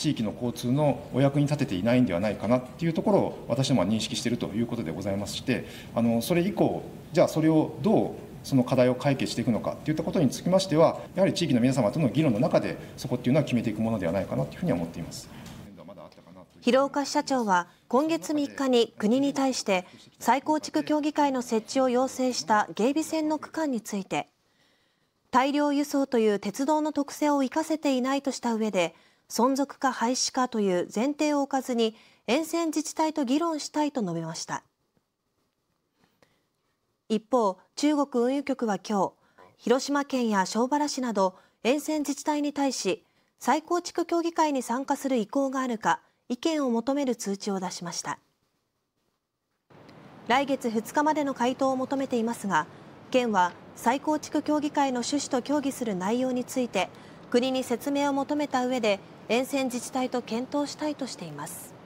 地域の交通のお役に立てていないんではないかなっていうところを私どもは認識しているということでございましてあのそれ以降じゃあそれをどうその課題を解決していくのかといったことにつきましてはやはり地域の皆様との議論の中でそこっていうのは決めていくものではないかなというふうに思っています広岡支社長は今月3日に国に対して再構築協議会の設置を要請した芸備線の区間について大量輸送という鉄道の特性を生かせていないとした上で存続か廃止かという前提を置かずに沿線自治体と議論したいと述べました一方中国運輸局は今日広島県や庄原市など沿線自治体に対し再構築協議会に参加する意向があるか意見を求める通知を出しました来月2日までの回答を求めていますが県は再構築協議会の趣旨と協議する内容について国に説明を求めた上で沿線自治体と検討したいとしています。